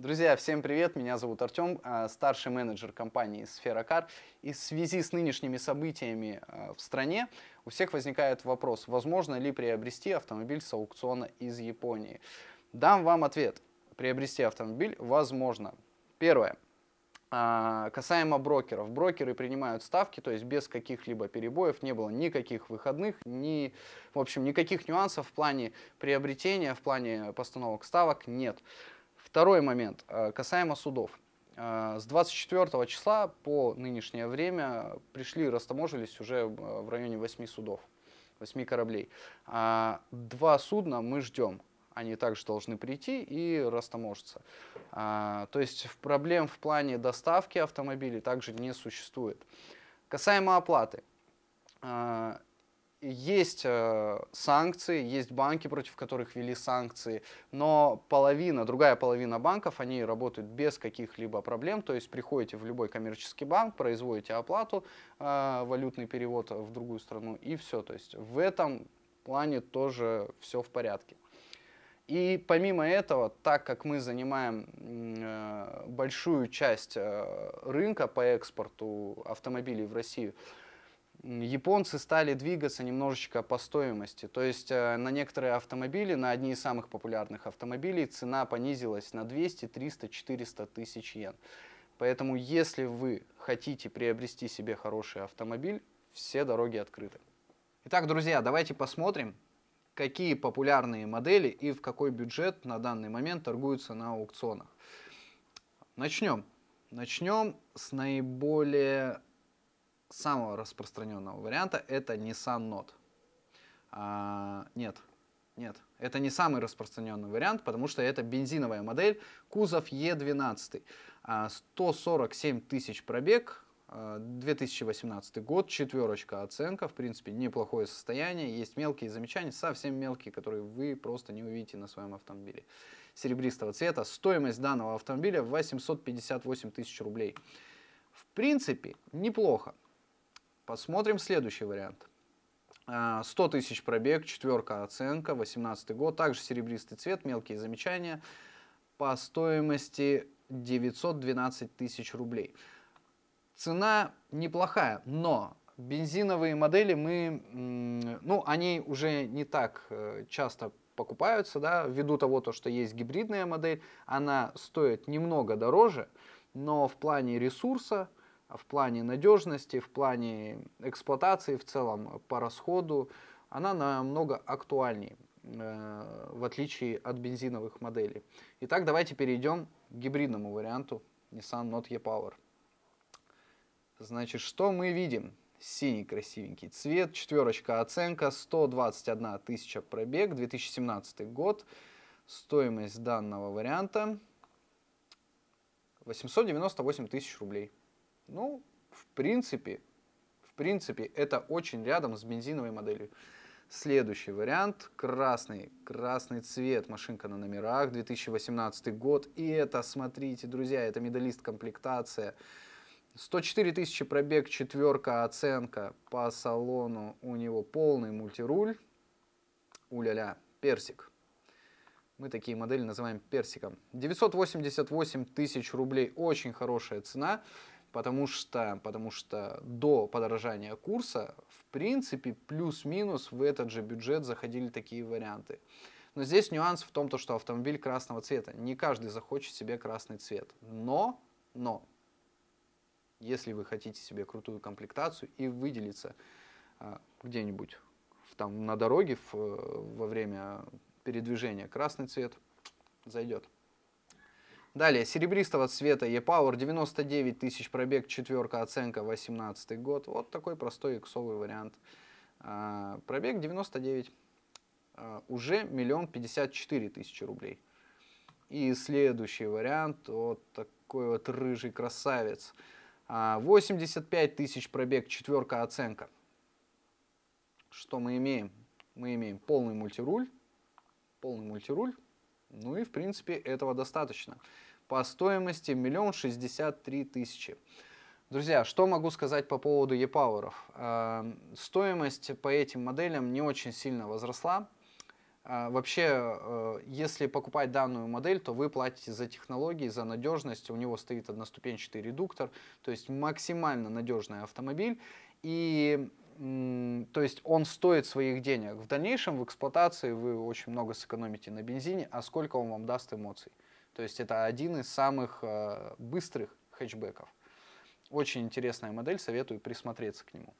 Друзья, всем привет! Меня зовут Артем, э, старший менеджер компании «Сфера Кар». И в связи с нынешними событиями э, в стране у всех возникает вопрос, возможно ли приобрести автомобиль с аукциона из Японии. Дам вам ответ. Приобрести автомобиль возможно. Первое. А, касаемо брокеров. Брокеры принимают ставки, то есть без каких-либо перебоев, не было никаких выходных, ни, в общем, никаких нюансов в плане приобретения, в плане постановок ставок Нет. Второй момент, э, касаемо судов. Э, с 24 числа по нынешнее время пришли, растаможились уже э, в районе 8 судов, 8 кораблей. А два судна мы ждем, они также должны прийти и растаможиться. А, то есть проблем в плане доставки автомобилей также не существует. Касаемо оплаты есть э, санкции, есть банки, против которых ввели санкции, но половина, другая половина банков, они работают без каких-либо проблем, то есть приходите в любой коммерческий банк, производите оплату, э, валютный перевод в другую страну и все, то есть в этом плане тоже все в порядке. И помимо этого, так как мы занимаем э, большую часть э, рынка по экспорту автомобилей в Россию, японцы стали двигаться немножечко по стоимости. То есть э, на некоторые автомобили, на одни из самых популярных автомобилей, цена понизилась на 200, 300, 400 тысяч йен. Поэтому если вы хотите приобрести себе хороший автомобиль, все дороги открыты. Итак, друзья, давайте посмотрим, какие популярные модели и в какой бюджет на данный момент торгуются на аукционах. Начнем. Начнем с наиболее самого распространенного варианта это Nissan Note. А, нет, нет, это не самый распространенный вариант, потому что это бензиновая модель, кузов Е12. 147 а, тысяч пробег, 2018 а, год, четверочка оценка, в принципе, неплохое состояние, есть мелкие замечания, совсем мелкие, которые вы просто не увидите на своем автомобиле. Серебристого цвета, стоимость данного автомобиля 858 тысяч рублей. В принципе, неплохо. Посмотрим следующий вариант. 100 а, тысяч пробег, четверка оценка, 18 год, также серебристый цвет, мелкие замечания, по стоимости 912 тысяч рублей. Цена неплохая, но бензиновые модели мы, ну, они уже не так э, часто покупаются, да, ввиду того, то, что есть гибридная модель, она стоит немного дороже, но в плане ресурса а в плане надежности, в плане эксплуатации в целом по расходу, она намного актуальнее, э, в отличие от бензиновых моделей. Итак, давайте перейдем к гибридному варианту Nissan Note E-Power. Значит, что мы видим? Синий красивенький цвет, четверочка оценка, 121 тысяча пробег, 2017 год. Стоимость данного варианта 898 тысяч рублей. Ну, в принципе, в принципе, это очень рядом с бензиновой моделью. Следующий вариант – красный. Красный цвет, машинка на номерах, 2018 год. И это, смотрите, друзья, это медалист комплектация. 104 тысячи пробег, четверка, оценка по салону. У него полный мультируль. Уля-ля, персик. Мы такие модели называем персиком. 988 тысяч рублей, очень хорошая цена потому что, потому что до подорожания курса, в принципе, плюс-минус в этот же бюджет заходили такие варианты. Но здесь нюанс в том, то, что автомобиль красного цвета. Не каждый захочет себе красный цвет. Но, но, если вы хотите себе крутую комплектацию и выделиться а, где-нибудь там на дороге в, во время передвижения красный цвет зайдет. Далее, серебристого цвета E-Power, 99 тысяч пробег, четверка, оценка, 18 год. Вот такой простой иксовый вариант. А, пробег 99, а, уже миллион 54 тысячи рублей. И следующий вариант, вот такой вот рыжий красавец. 85 а, тысяч пробег, четверка оценка. Что мы имеем? Мы имеем полный мультируль, полный мультируль, ну и в принципе этого достаточно по стоимости 1 63 тысячи. Друзья, что могу сказать по поводу e-Power? А, стоимость по этим моделям не очень сильно возросла. А, вообще, э, если покупать данную модель, то вы платите за технологии, за надежность. У него стоит одноступенчатый редуктор, то есть максимально надежный автомобиль. И то есть он стоит своих денег. В дальнейшем в эксплуатации вы очень много сэкономите на бензине, а сколько он вам даст эмоций. То есть это один из самых э, быстрых хэтчбеков. Очень интересная модель, советую присмотреться к нему.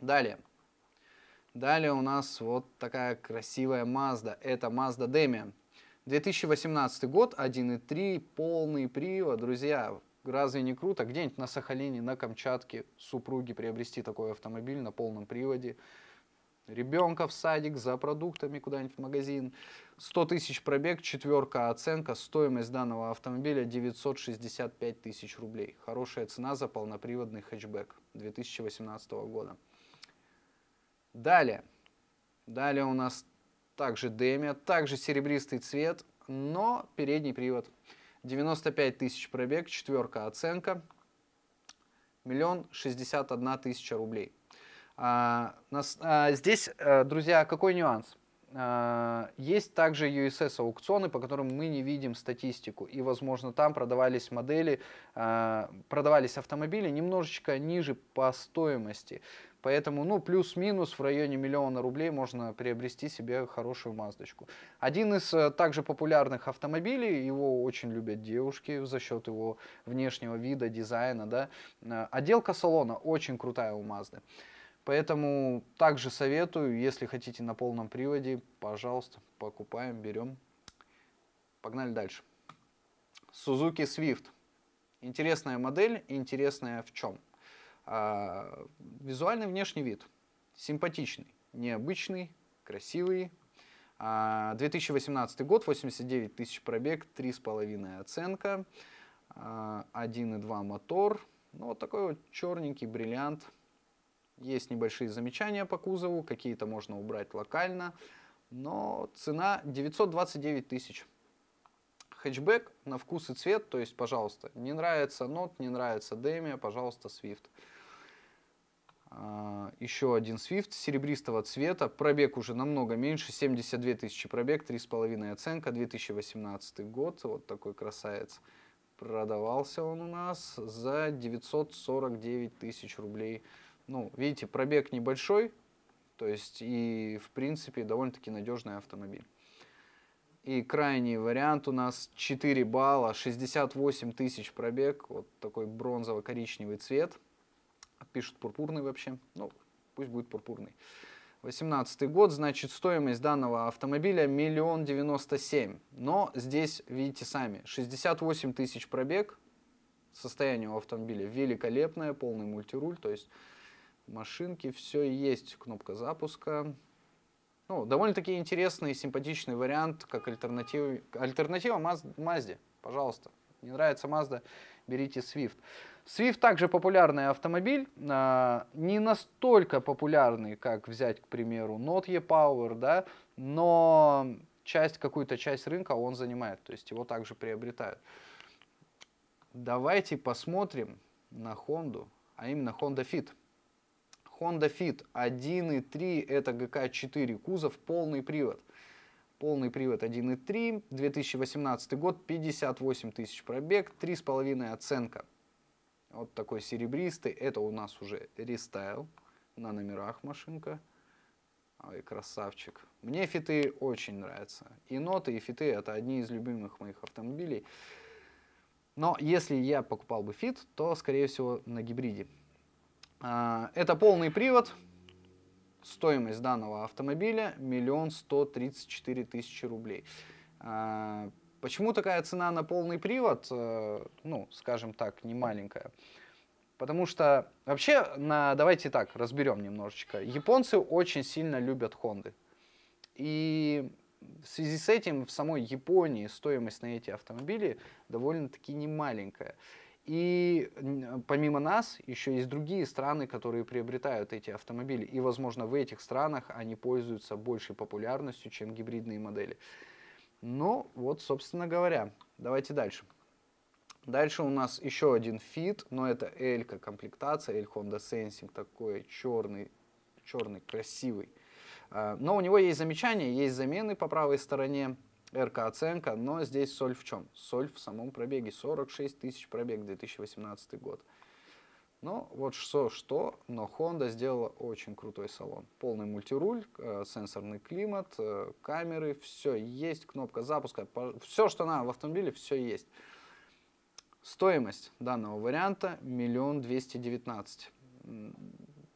Далее. Далее у нас вот такая красивая Mazda. Это Mazda Demian. 2018 год, 1.3, полный привод. Друзья, разве не круто где-нибудь на Сахалине, на Камчатке супруги приобрести такой автомобиль на полном приводе, ребенка в садик, за продуктами куда-нибудь в магазин. 100 тысяч пробег, четверка оценка, стоимость данного автомобиля 965 тысяч рублей. Хорошая цена за полноприводный хэтчбэк 2018 года. Далее. Далее у нас также Демия, также серебристый цвет, но передний привод. 95 тысяч пробег, четверка оценка, миллион шестьдесят одна тысяча рублей. А, нас, а, здесь, э, друзья, какой нюанс? А, есть также USS аукционы, по которым мы не видим статистику. И, возможно, там продавались модели, а, продавались автомобили немножечко ниже по стоимости. Поэтому, ну, плюс-минус в районе миллиона рублей можно приобрести себе хорошую Маздочку. Один из э, также популярных автомобилей, его очень любят девушки за счет его внешнего вида, дизайна, да. Э, отделка салона очень крутая у Мазды. Поэтому также советую, если хотите на полном приводе, пожалуйста, покупаем, берем. Погнали дальше. Suzuki Swift. Интересная модель, интересная в чем? А, визуальный внешний вид. Симпатичный, необычный, красивый. 2018 а, год, 89 тысяч пробег, 3,5 оценка, 1,2 а, мотор. Ну, вот такой вот черненький бриллиант – есть небольшие замечания по кузову, какие-то можно убрать локально, но цена 929 тысяч. Хэтчбэк на вкус и цвет, то есть, пожалуйста, не нравится нот, не нравится Демия, пожалуйста, Свифт. А, еще один Swift серебристого цвета. Пробег уже намного меньше, 72 тысячи пробег, 3,5 оценка, 2018 год. Вот такой красавец. Продавался он у нас за 949 тысяч рублей ну, видите, пробег небольшой, то есть и, в принципе, довольно-таки надежный автомобиль. И крайний вариант у нас 4 балла, 68 тысяч пробег, вот такой бронзово-коричневый цвет. Пишут пурпурный вообще, ну, пусть будет пурпурный. 2018 год, значит, стоимость данного автомобиля миллион девяносто семь. Но здесь, видите сами, 68 тысяч пробег, состояние у автомобиля великолепное, полный мультируль, то есть машинки все есть. Кнопка запуска. Ну, довольно-таки интересный, симпатичный вариант, как альтернатива, альтернатива Маз, Мазде. Пожалуйста. Не нравится Mazda, берите Swift. Swift также популярный автомобиль, а, не настолько популярный, как взять, к примеру, Not E-Power, да, но часть, какую-то часть рынка он занимает, то есть его также приобретают. Давайте посмотрим на Honda, а именно Honda Fit. Honda Fit 1.3, это gk 4 кузов, полный привод. Полный привод 1.3, 2018 год, 58 тысяч пробег, 3,5 оценка. Вот такой серебристый, это у нас уже рестайл на номерах машинка. Ой, красавчик. Мне фиты очень нравятся. И ноты, и фиты — это одни из любимых моих автомобилей. Но если я покупал бы фит, то, скорее всего, на гибриде. А, это полный привод. Стоимость данного автомобиля 1 134 тысячи рублей. А, почему такая цена на полный привод, э, ну, скажем так, не маленькая? Потому что вообще, на, давайте так, разберем немножечко. Японцы очень сильно любят Хонды. И в связи с этим в самой Японии стоимость на эти автомобили довольно-таки немаленькая. маленькая. И помимо нас еще есть другие страны, которые приобретают эти автомобили. И, возможно, в этих странах они пользуются большей популярностью, чем гибридные модели. Ну, вот, собственно говоря, давайте дальше. Дальше у нас еще один фит, но это Элька комплектация, L Honda Sensing, такой черный, черный, красивый. А, но у него есть замечания, есть замены по правой стороне, РК-оценка, но здесь соль в чем? Соль в самом пробеге, 46 тысяч пробег, 2018 год. Но ну, вот что-что, но Honda сделала очень крутой салон. Полный мультируль, э, сенсорный климат, э, камеры, все есть, кнопка запуска, все, что надо в автомобиле, все есть. Стоимость данного варианта 1 219 000.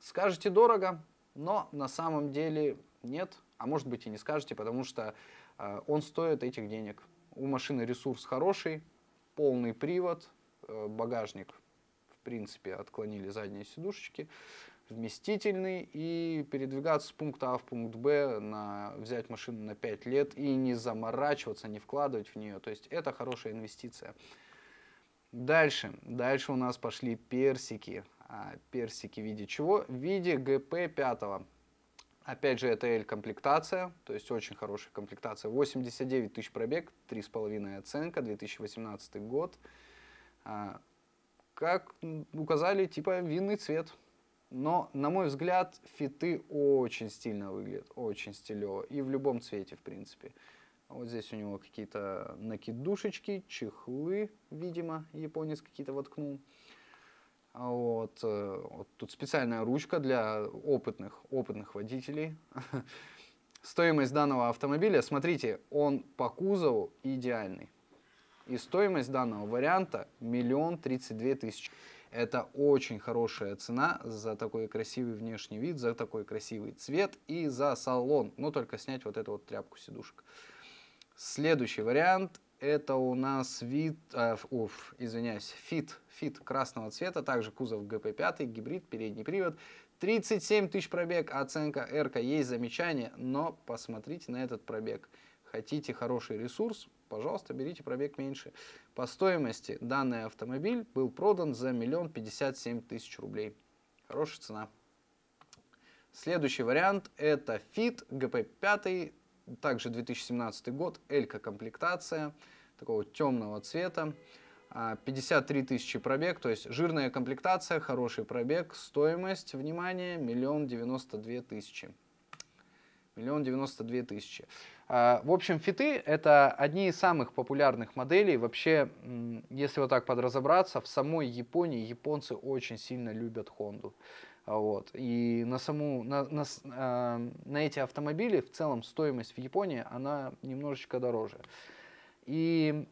Скажете дорого, но на самом деле нет, а может быть и не скажете, потому что а, он стоит этих денег. У машины ресурс хороший, полный привод, э, багажник, в принципе, отклонили задние сидушечки, вместительный, и передвигаться с пункта А в пункт Б, на, взять машину на 5 лет и не заморачиваться, не вкладывать в нее. То есть это хорошая инвестиция. Дальше, дальше у нас пошли персики. А, персики в виде чего? В виде ГП 5. Опять же, это L-комплектация, то есть очень хорошая комплектация. 89 тысяч пробег, 3,5 оценка, 2018 год. А, как указали, типа винный цвет. Но, на мой взгляд, фиты очень стильно выглядят, очень стилево. И в любом цвете, в принципе. Вот здесь у него какие-то накидушечки, чехлы, видимо, японец какие-то воткнул. Вот, э, вот тут специальная ручка для опытных, опытных водителей. Стоимость данного автомобиля, смотрите, он по кузову идеальный. И стоимость данного варианта миллион тридцать две тысячи. Это очень хорошая цена за такой красивый внешний вид, за такой красивый цвет и за салон. Но только снять вот эту вот тряпку сидушек. Следующий вариант это у нас вид, э, уф, извиняюсь, фит, фит красного цвета, также кузов ГП5, гибрид, передний привод, 37 тысяч пробег, оценка r есть замечание, но посмотрите на этот пробег. Хотите хороший ресурс, пожалуйста, берите пробег меньше. По стоимости данный автомобиль был продан за миллион пятьдесят семь тысяч рублей. Хорошая цена. Следующий вариант это Fit GP5 также 2017 год, элька комплектация, такого темного цвета. 53 а, тысячи пробег, то есть жирная комплектация, хороший пробег, стоимость, внимание, миллион девяносто две тысячи. Миллион девяносто две тысячи. А, в общем, фиты – это одни из самых популярных моделей. Вообще, если вот так подразобраться, в самой Японии японцы очень сильно любят Хонду. А, вот. И на, саму, на, на, а, на эти автомобили в целом стоимость в Японии, она немножечко дороже. И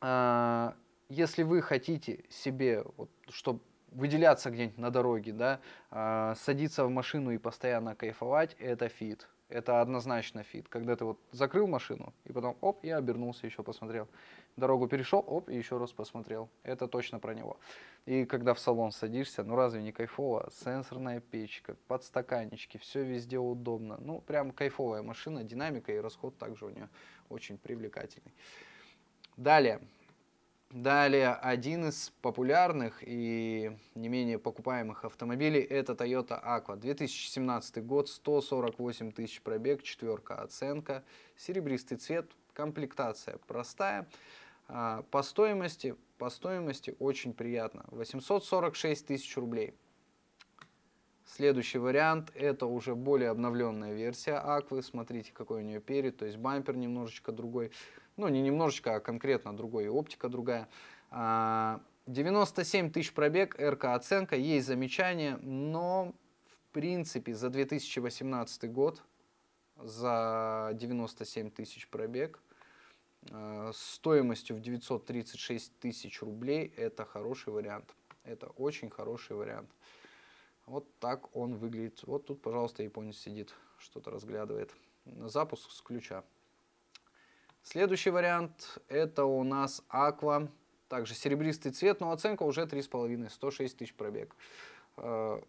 а, если вы хотите себе, вот, чтобы выделяться где-нибудь на дороге, да, а, садиться в машину и постоянно кайфовать, это фит. Это однозначно фит. Когда ты вот закрыл машину, и потом оп, я обернулся, еще посмотрел. Дорогу перешел, оп, и еще раз посмотрел. Это точно про него. И когда в салон садишься, ну разве не кайфово? Сенсорная печка, подстаканнички, все везде удобно. Ну, прям кайфовая машина, динамика и расход также у нее очень привлекательный. Далее, Далее, один из популярных и не менее покупаемых автомобилей – это Toyota Aqua. 2017 год, 148 тысяч пробег, четверка оценка, серебристый цвет, комплектация простая. А, по стоимости, по стоимости очень приятно. 846 тысяч рублей. Следующий вариант – это уже более обновленная версия Аквы. Смотрите, какой у нее перед, то есть бампер немножечко другой. Ну, не немножечко, а конкретно другой, оптика другая. 97 а, тысяч пробег, РК оценка, есть замечания, но в принципе за 2018 год, за 97 тысяч пробег, а, стоимостью в 936 тысяч рублей, это хороший вариант. Это очень хороший вариант. Вот так он выглядит. Вот тут, пожалуйста, японец сидит, что-то разглядывает. Запуск с ключа. Следующий вариант это у нас Аква, также серебристый цвет, но оценка уже 3,5, 106 тысяч пробег. Э,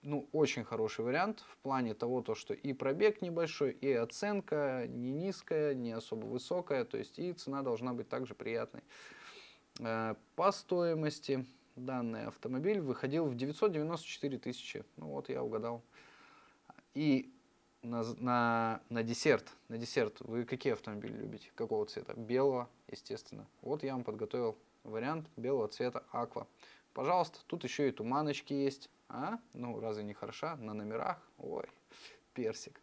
ну, очень хороший вариант в плане того, то, что и пробег небольшой, и оценка не низкая, не особо высокая, то есть и цена должна быть также приятной. Э, по стоимости данный автомобиль выходил в 994 тысячи. Ну вот я угадал. И на, на, на десерт. На десерт. Вы какие автомобили любите? Какого цвета? Белого, естественно. Вот я вам подготовил вариант белого цвета аква. Пожалуйста, тут еще и туманочки есть. А? Ну, разве не хороша? На номерах? Ой, персик.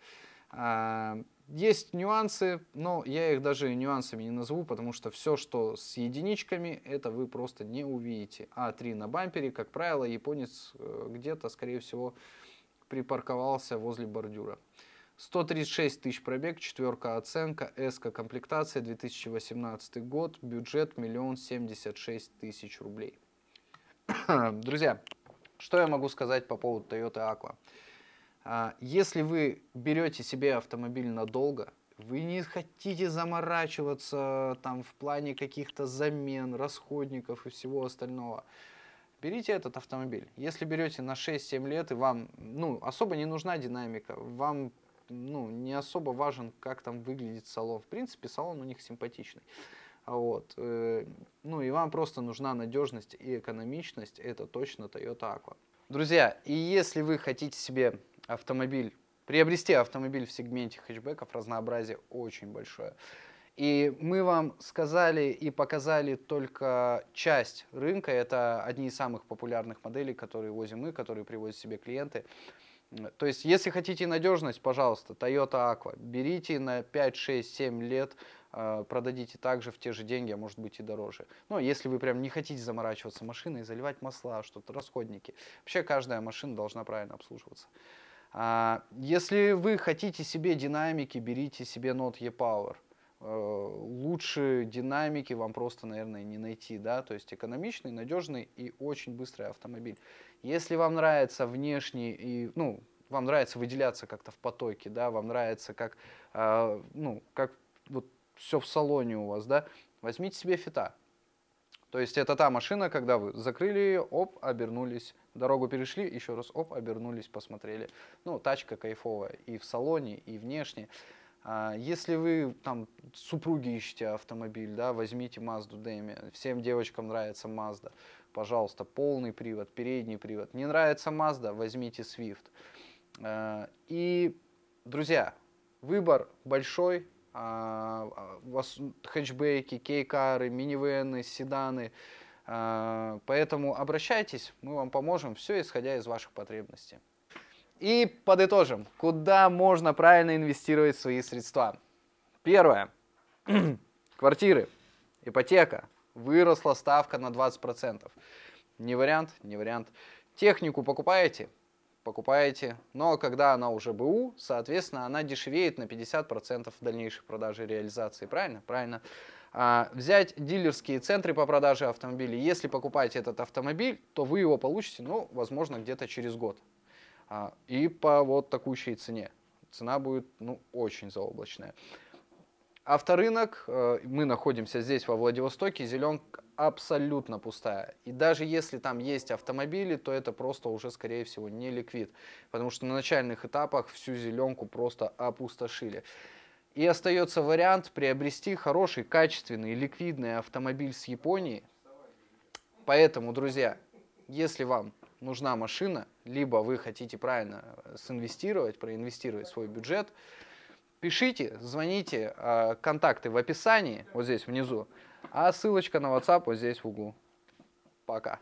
А, есть нюансы, но я их даже нюансами не назову, потому что все, что с единичками, это вы просто не увидите. А3 на бампере, как правило, японец э, где-то, скорее всего, припарковался возле бордюра. 136 тысяч пробег, четверка оценка, эска комплектация, 2018 год, бюджет 1 76 тысяч рублей. Друзья, что я могу сказать по поводу Toyota Aqua? А, если вы берете себе автомобиль надолго, вы не хотите заморачиваться там в плане каких-то замен, расходников и всего остального, берите этот автомобиль. Если берете на 6-7 лет и вам ну, особо не нужна динамика, вам ну, не особо важен, как там выглядит салон. В принципе, салон у них симпатичный. А вот. Э, ну и вам просто нужна надежность и экономичность, это точно Toyota Aqua. Друзья, и если вы хотите себе автомобиль, приобрести автомобиль в сегменте хэтчбеков, разнообразие очень большое. И мы вам сказали и показали только часть рынка. Это одни из самых популярных моделей, которые возим мы, которые привозят себе клиенты. То есть, если хотите надежность, пожалуйста, Toyota Aqua. Берите на 5, 6, 7 лет, а, продадите также в те же деньги, а может быть и дороже. Но ну, если вы прям не хотите заморачиваться машиной, заливать масла, что-то, расходники. Вообще каждая машина должна правильно обслуживаться. А, если вы хотите себе динамики, берите себе Note E-Power э, лучше динамики вам просто, наверное, не найти, да, то есть экономичный, надежный и очень быстрый автомобиль. Если вам нравится внешний и, ну, вам нравится выделяться как-то в потоке, да, вам нравится как, э, ну, как вот все в салоне у вас, да, возьмите себе фита. То есть это та машина, когда вы закрыли ее, оп, обернулись, дорогу перешли, еще раз, оп, обернулись, посмотрели. Ну, тачка кайфовая и в салоне, и внешне. А если вы там супруги ищете автомобиль, да, возьмите Mazda Demi. Всем девочкам нравится Mazda. Пожалуйста, полный привод, передний привод. Не нравится Mazda, возьмите Swift. А, и, друзья, выбор большой. А, хэтчбеки, кейкары, минивены, седаны. Поэтому обращайтесь, мы вам поможем, все исходя из ваших потребностей. И подытожим, куда можно правильно инвестировать свои средства. Первое. Квартиры, ипотека, выросла ставка на 20%. Не вариант, не вариант. Технику покупаете? Покупаете. Но когда она уже БУ, соответственно, она дешевеет на 50% в дальнейшей продаже и реализации. Правильно? Правильно. А, взять дилерские центры по продаже автомобилей. Если покупаете этот автомобиль, то вы его получите, ну, возможно, где-то через год. А, и по вот такущей цене. Цена будет ну, очень заоблачная. Авторынок, э, мы находимся здесь во Владивостоке, зеленка абсолютно пустая. И даже если там есть автомобили, то это просто уже, скорее всего, не ликвид. Потому что на начальных этапах всю зеленку просто опустошили. И остается вариант приобрести хороший, качественный, ликвидный автомобиль с Японии. Поэтому, друзья, если вам нужна машина, либо вы хотите правильно э, синвестировать, проинвестировать свой бюджет, пишите, звоните, э, контакты в описании, вот здесь внизу, а ссылочка на WhatsApp вот здесь в углу. Пока.